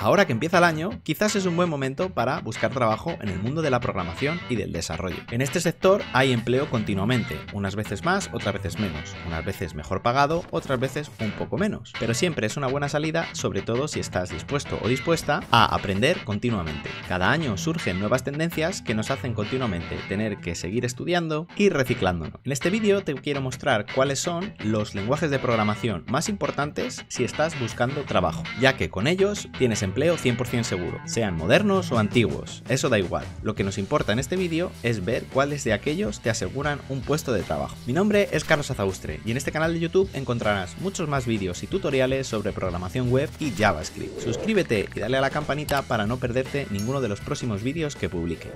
Ahora que empieza el año, quizás es un buen momento para buscar trabajo en el mundo de la programación y del desarrollo. En este sector hay empleo continuamente, unas veces más, otras veces menos, unas veces mejor pagado, otras veces un poco menos, pero siempre es una buena salida, sobre todo si estás dispuesto o dispuesta a aprender continuamente. Cada año surgen nuevas tendencias que nos hacen continuamente tener que seguir estudiando y reciclándonos. En este vídeo te quiero mostrar cuáles son los lenguajes de programación más importantes si estás buscando trabajo, ya que con ellos tienes empleo 100% seguro, sean modernos o antiguos, eso da igual. Lo que nos importa en este vídeo es ver cuáles de aquellos te aseguran un puesto de trabajo. Mi nombre es Carlos Azaustre y en este canal de YouTube encontrarás muchos más vídeos y tutoriales sobre programación web y JavaScript. Suscríbete y dale a la campanita para no perderte ninguno de los próximos vídeos que publique.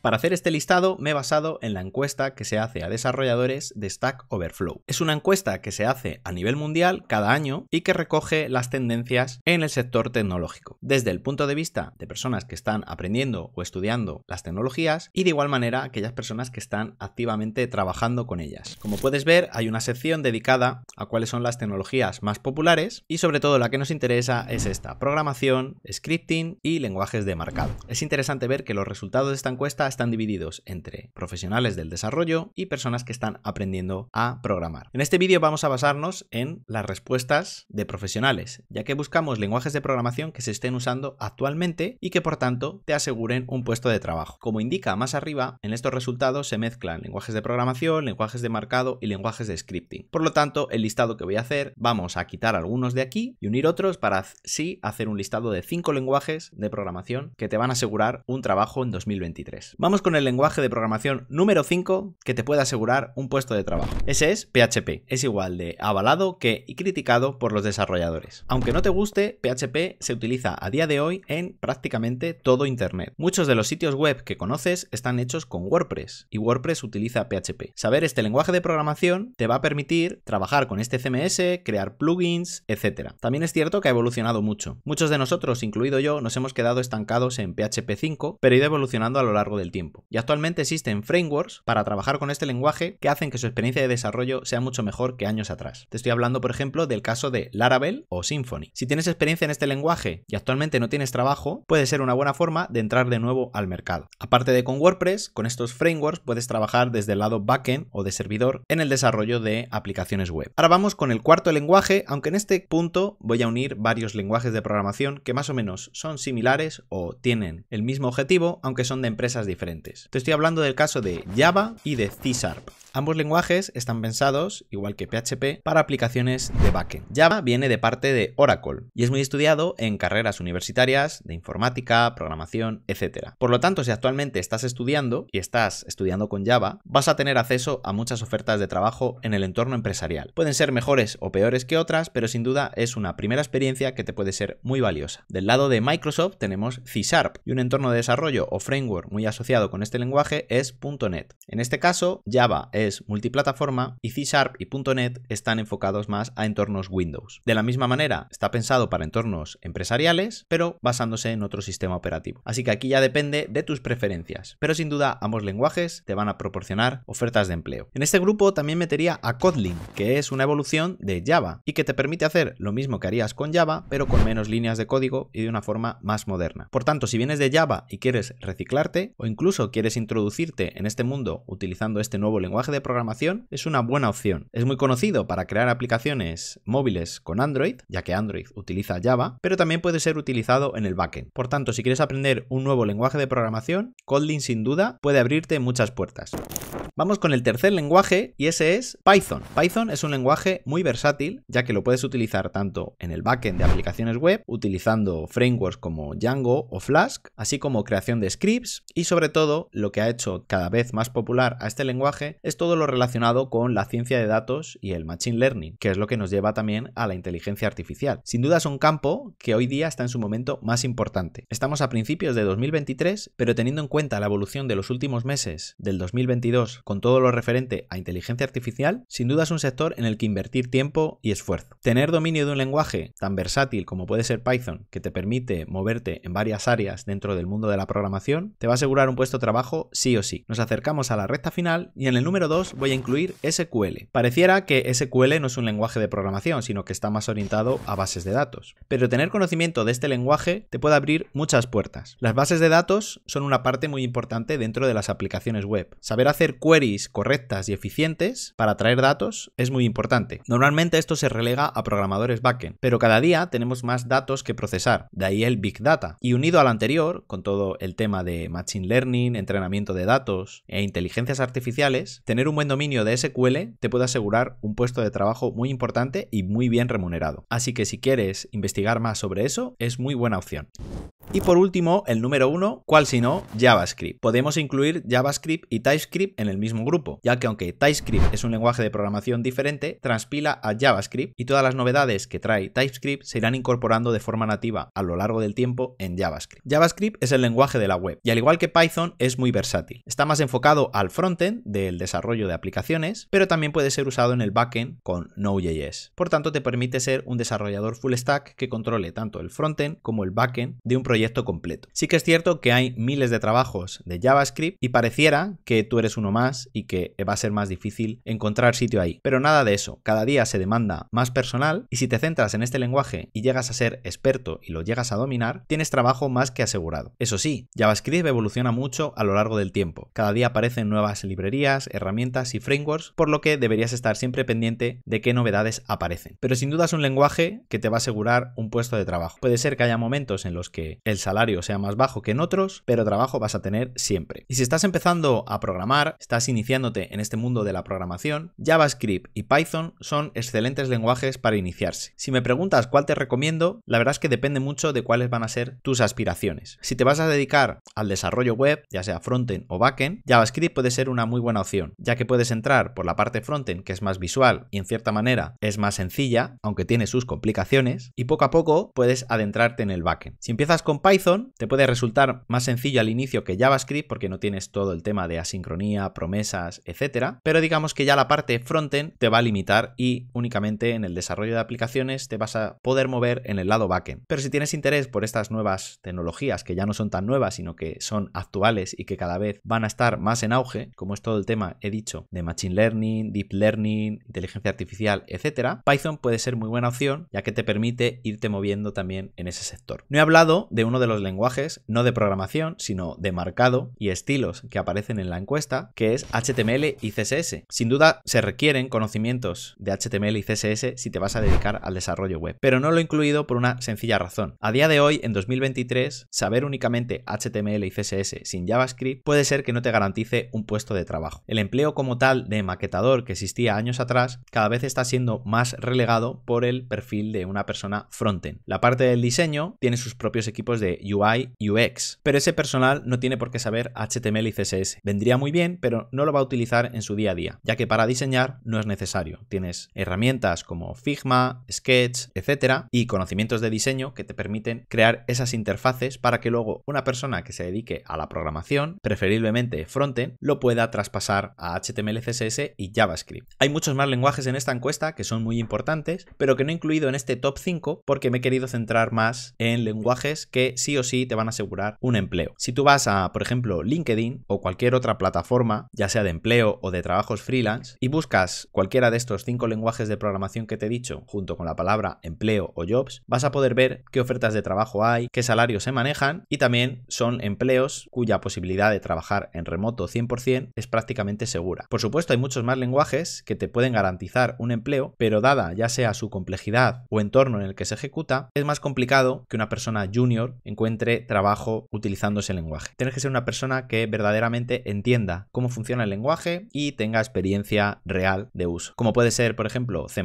Para hacer este listado me he basado en la encuesta que se hace a desarrolladores de Stack Overflow. Es una encuesta que se hace a nivel mundial cada año y que recoge las tendencias en el sector tecnológico, desde el punto de vista de personas que están aprendiendo o estudiando las tecnologías y de igual manera aquellas personas que están activamente trabajando con ellas. Como puedes ver, hay una sección dedicada a cuáles son las tecnologías más populares y sobre todo la que nos interesa es esta, programación, scripting y lenguajes de marcado. Es interesante ver que los resultados de esta encuesta están divididos entre profesionales del desarrollo y personas que están aprendiendo a programar. En este vídeo vamos a basarnos en las respuestas de profesionales, ya que buscamos lenguajes de programación que se estén usando actualmente y que por tanto te aseguren un puesto de trabajo. Como indica más arriba, en estos resultados se mezclan lenguajes de programación, lenguajes de marcado y lenguajes de scripting. Por lo tanto, el listado que voy a hacer, vamos a quitar algunos de aquí y unir otros para sí hacer un listado de cinco lenguajes de programación que te van a asegurar un trabajo en 2023. Vamos con el lenguaje de programación número 5 que te puede asegurar un puesto de trabajo. Ese es PHP. Es igual de avalado que y criticado por los desarrolladores. Aunque no te guste, PHP se utiliza a día de hoy en prácticamente todo Internet. Muchos de los sitios web que conoces están hechos con WordPress y WordPress utiliza PHP. Saber este lenguaje de programación te va a permitir trabajar con este CMS, crear plugins, etc. También es cierto que ha evolucionado mucho. Muchos de nosotros, incluido yo, nos hemos quedado estancados en PHP 5, pero ha ido evolucionando a lo largo del tiempo. Y actualmente existen frameworks para trabajar con este lenguaje que hacen que su experiencia de desarrollo sea mucho mejor que años atrás. Te estoy hablando, por ejemplo, del caso de Laravel o Symfony. Si tienes experiencia en este lenguaje y actualmente no tienes trabajo, puede ser una buena forma de entrar de nuevo al mercado. Aparte de con WordPress, con estos frameworks puedes trabajar desde el lado backend o de servidor en el desarrollo de aplicaciones web. Ahora vamos con el cuarto lenguaje, aunque en este punto voy a unir varios lenguajes de programación que más o menos son similares o tienen el mismo objetivo, aunque son de empresas diferentes te estoy hablando del caso de Java y de C Sharp. Ambos lenguajes están pensados, igual que PHP, para aplicaciones de backend. Java viene de parte de Oracle y es muy estudiado en carreras universitarias de informática, programación, etc. Por lo tanto, si actualmente estás estudiando y estás estudiando con Java, vas a tener acceso a muchas ofertas de trabajo en el entorno empresarial. Pueden ser mejores o peores que otras, pero sin duda es una primera experiencia que te puede ser muy valiosa. Del lado de Microsoft tenemos C Sharp y un entorno de desarrollo o framework muy asociado con este lenguaje es .NET. En este caso, Java es multiplataforma y C Sharp y .NET están enfocados más a entornos Windows. De la misma manera, está pensado para entornos empresariales, pero basándose en otro sistema operativo. Así que aquí ya depende de tus preferencias, pero sin duda ambos lenguajes te van a proporcionar ofertas de empleo. En este grupo también metería a Kotlin, que es una evolución de Java y que te permite hacer lo mismo que harías con Java, pero con menos líneas de código y de una forma más moderna. Por tanto, si vienes de Java y quieres reciclarte o incluso quieres introducirte en este mundo utilizando este nuevo lenguaje de programación, es una buena opción. Es muy conocido para crear aplicaciones móviles con Android, ya que Android utiliza Java, pero también puede ser utilizado en el backend. Por tanto, si quieres aprender un nuevo lenguaje de programación, Kotlin sin duda puede abrirte muchas puertas. Vamos con el tercer lenguaje y ese es Python. Python es un lenguaje muy versátil ya que lo puedes utilizar tanto en el backend de aplicaciones web, utilizando frameworks como Django o Flask, así como creación de scripts y sobre todo lo que ha hecho cada vez más popular a este lenguaje es todo lo relacionado con la ciencia de datos y el machine learning, que es lo que nos lleva también a la inteligencia artificial. Sin duda es un campo que hoy día está en su momento más importante. Estamos a principios de 2023, pero teniendo en cuenta la evolución de los últimos meses del 2022 con todo lo referente a inteligencia artificial, sin duda es un sector en el que invertir tiempo y esfuerzo. Tener dominio de un lenguaje tan versátil como puede ser Python, que te permite moverte en varias áreas dentro del mundo de la programación, te va a asegurar un puesto de trabajo sí o sí. Nos acercamos a la recta final y en el número 2 voy a incluir SQL. Pareciera que SQL no es un lenguaje de programación, sino que está más orientado a bases de datos. Pero tener conocimiento de este lenguaje te puede abrir muchas puertas. Las bases de datos son una parte muy importante dentro de las aplicaciones web. Saber hacer queries correctas y eficientes para traer datos es muy importante. Normalmente esto se relega a programadores backend, pero cada día tenemos más datos que procesar, de ahí el Big Data. Y unido al anterior, con todo el tema de Machine Learning, entrenamiento de datos e inteligencias artificiales, tener un buen dominio de SQL te puede asegurar un puesto de trabajo muy importante y muy bien remunerado. Así que si quieres investigar más sobre eso, es muy buena opción. Y por último, el número uno, cual si no, JavaScript. Podemos incluir JavaScript y TypeScript en el mismo grupo, ya que aunque TypeScript es un lenguaje de programación diferente, transpila a JavaScript y todas las novedades que trae TypeScript se irán incorporando de forma nativa a lo largo del tiempo en JavaScript. JavaScript es el lenguaje de la web y al igual que Python es muy versátil. Está más enfocado al frontend del desarrollo de aplicaciones, pero también puede ser usado en el backend con Node.js. Por tanto, te permite ser un desarrollador full stack que controle tanto el frontend como el backend de un proyecto completo. Sí que es cierto que hay miles de trabajos de JavaScript y pareciera que tú eres uno más y que va a ser más difícil encontrar sitio ahí. Pero nada de eso, cada día se demanda más personal y si te centras en este lenguaje y llegas a ser experto y lo llegas a dominar, tienes trabajo más que asegurado. Eso sí, JavaScript evoluciona mucho a lo largo del tiempo. Cada día aparecen nuevas librerías, herramientas y frameworks, por lo que deberías estar siempre pendiente de qué novedades aparecen. Pero sin duda es un lenguaje que te va a asegurar un puesto de trabajo. Puede ser que haya momentos en los que el salario sea más bajo que en otros, pero trabajo vas a tener siempre. Y si estás empezando a programar, estás iniciándote en este mundo de la programación, JavaScript y Python son excelentes lenguajes para iniciarse. Si me preguntas cuál te recomiendo, la verdad es que depende mucho de cuáles van a ser tus aspiraciones. Si te vas a dedicar al desarrollo web, ya sea frontend o backend, JavaScript puede ser una muy buena opción, ya que puedes entrar por la parte frontend que es más visual y en cierta manera es más sencilla, aunque tiene sus complicaciones, y poco a poco puedes adentrarte en el backend. Si empiezas con Python te puede resultar más sencillo al inicio que JavaScript porque no tienes todo el tema de asincronía, promesas, etcétera, pero digamos que ya la parte frontend te va a limitar y únicamente en el desarrollo de aplicaciones te vas a poder mover en el lado backend. Pero si tienes interés por estas nuevas tecnologías que ya no son tan nuevas, sino que son actuales y que cada vez van a estar más en auge, como es todo el tema, he dicho, de machine learning, deep learning, inteligencia artificial, etcétera, Python puede ser muy buena opción ya que te permite irte moviendo también en ese sector. No he hablado de uno de los lenguajes, no de programación, sino de marcado y estilos que aparecen en la encuesta, que es HTML y CSS. Sin duda se requieren conocimientos de HTML y CSS si te vas a dedicar al desarrollo web, pero no lo he incluido por una sencilla razón. A día de hoy, en 2023, saber únicamente HTML y CSS sin JavaScript puede ser que no te garantice un puesto de trabajo. El empleo como tal de maquetador que existía años atrás cada vez está siendo más relegado por el perfil de una persona frontend. La parte del diseño tiene sus propios equipos de UI, UX, pero ese personal no tiene por qué saber HTML y CSS. Vendría muy bien, pero no lo va a utilizar en su día a día, ya que para diseñar no es necesario. Tienes herramientas como Figma, Sketch, etcétera, y conocimientos de diseño que te permiten crear esas interfaces para que luego una persona que se dedique a la programación, preferiblemente frontend, lo pueda traspasar a HTML, CSS y JavaScript. Hay muchos más lenguajes en esta encuesta que son muy importantes, pero que no he incluido en este top 5 porque me he querido centrar más en lenguajes que que sí o sí te van a asegurar un empleo. Si tú vas a, por ejemplo, LinkedIn o cualquier otra plataforma, ya sea de empleo o de trabajos freelance, y buscas cualquiera de estos cinco lenguajes de programación que te he dicho, junto con la palabra empleo o jobs, vas a poder ver qué ofertas de trabajo hay, qué salarios se manejan y también son empleos cuya posibilidad de trabajar en remoto 100% es prácticamente segura. Por supuesto, hay muchos más lenguajes que te pueden garantizar un empleo, pero dada ya sea su complejidad o entorno en el que se ejecuta, es más complicado que una persona junior encuentre trabajo utilizando ese lenguaje. Tienes que ser una persona que verdaderamente entienda cómo funciona el lenguaje y tenga experiencia real de uso, como puede ser, por ejemplo, C++,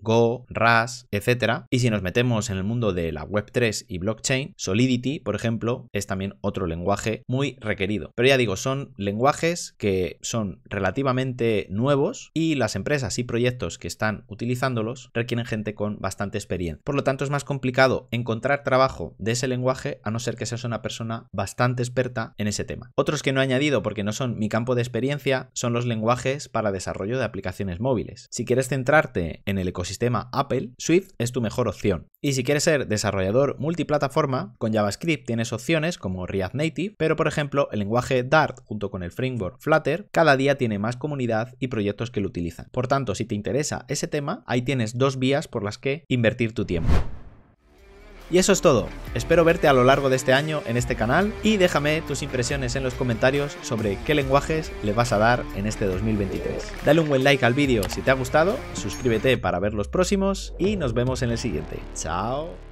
Go, RAS, etc. Y si nos metemos en el mundo de la Web3 y blockchain, Solidity, por ejemplo, es también otro lenguaje muy requerido. Pero ya digo, son lenguajes que son relativamente nuevos y las empresas y proyectos que están utilizándolos requieren gente con bastante experiencia. Por lo tanto, es más complicado encontrar trabajo de ese lenguaje a no ser que seas una persona bastante experta en ese tema. Otros que no he añadido porque no son mi campo de experiencia son los lenguajes para desarrollo de aplicaciones móviles. Si quieres centrarte en el ecosistema Apple, Swift es tu mejor opción. Y si quieres ser desarrollador multiplataforma, con JavaScript tienes opciones como React Native, pero por ejemplo el lenguaje Dart junto con el framework Flutter cada día tiene más comunidad y proyectos que lo utilizan. Por tanto, si te interesa ese tema, ahí tienes dos vías por las que invertir tu tiempo. Y eso es todo. Espero verte a lo largo de este año en este canal y déjame tus impresiones en los comentarios sobre qué lenguajes le vas a dar en este 2023. Dale un buen like al vídeo si te ha gustado, suscríbete para ver los próximos y nos vemos en el siguiente. Chao.